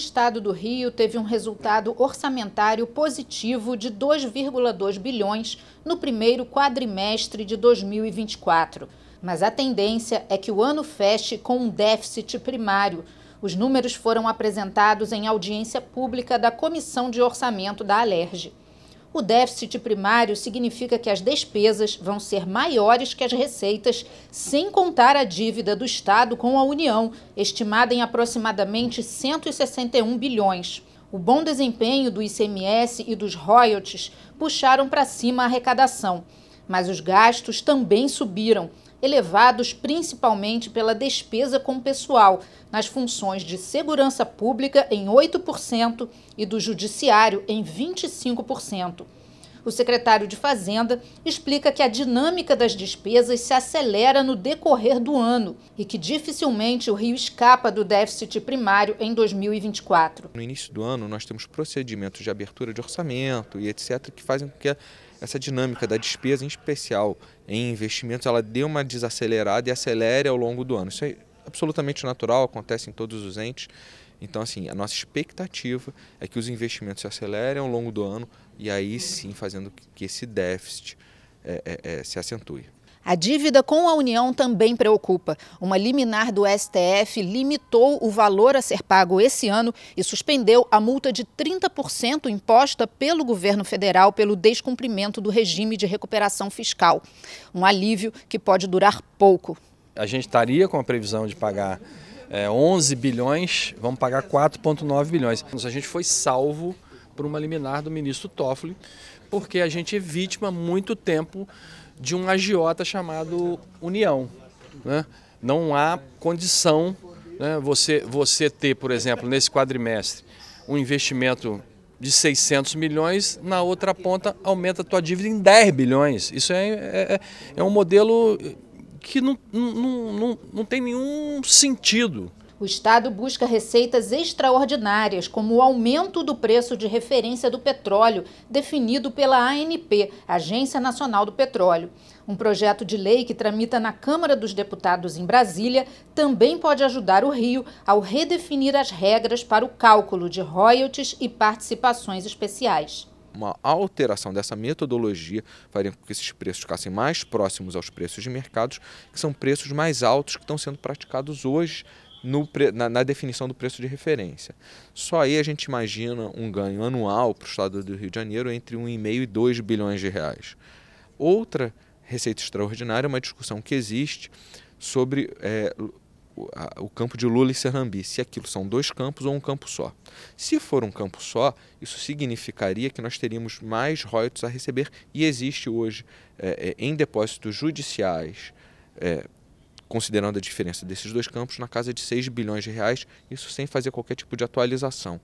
Estado do Rio teve um resultado orçamentário positivo de 2,2 bilhões no primeiro quadrimestre de 2024. Mas a tendência é que o ano feche com um déficit primário. Os números foram apresentados em audiência pública da Comissão de Orçamento da Alerj. O déficit primário significa que as despesas vão ser maiores que as receitas, sem contar a dívida do Estado com a União, estimada em aproximadamente 161 bilhões. O bom desempenho do ICMS e dos royalties puxaram para cima a arrecadação, mas os gastos também subiram elevados principalmente pela despesa com pessoal nas funções de segurança pública em 8% e do judiciário em 25%. O secretário de Fazenda explica que a dinâmica das despesas se acelera no decorrer do ano e que dificilmente o Rio escapa do déficit primário em 2024. No início do ano, nós temos procedimentos de abertura de orçamento e etc. que fazem com que essa dinâmica da despesa, em especial em investimentos, ela dê uma desacelerada e acelere ao longo do ano. Isso é absolutamente natural, acontece em todos os entes. Então, assim, a nossa expectativa é que os investimentos se acelerem ao longo do ano e aí sim fazendo que esse déficit é, é, é, se acentue. A dívida com a União também preocupa. Uma liminar do STF limitou o valor a ser pago esse ano e suspendeu a multa de 30% imposta pelo governo federal pelo descumprimento do regime de recuperação fiscal. Um alívio que pode durar pouco. A gente estaria com a previsão de pagar é, 11 bilhões, vamos pagar 4,9 bilhões. A gente foi salvo por uma liminar do ministro Toffoli, porque a gente é vítima há muito tempo de um agiota chamado União. Né? Não há condição né, você, você ter, por exemplo, nesse quadrimestre, um investimento de 600 milhões, na outra ponta aumenta a tua dívida em 10 bilhões. Isso é, é, é, é um modelo que não, não, não, não tem nenhum sentido. O Estado busca receitas extraordinárias, como o aumento do preço de referência do petróleo, definido pela ANP, Agência Nacional do Petróleo. Um projeto de lei que tramita na Câmara dos Deputados em Brasília também pode ajudar o Rio ao redefinir as regras para o cálculo de royalties e participações especiais uma alteração dessa metodologia faria com que esses preços ficassem mais próximos aos preços de mercados, que são preços mais altos que estão sendo praticados hoje no, na, na, definição do preço de referência. Só aí a gente imagina um ganho anual para o estado do Rio de Janeiro entre 1,5 e 2 bilhões de reais. Outra receita extraordinária é uma discussão que existe sobre é, o campo de Lula e Serrambi, se aquilo são dois campos ou um campo só. Se for um campo só, isso significaria que nós teríamos mais royalties a receber e existe hoje é, é em depósitos judiciais, é, considerando a diferença desses dois campos, na casa de 6 bilhões de reais, isso sem fazer qualquer tipo de atualização.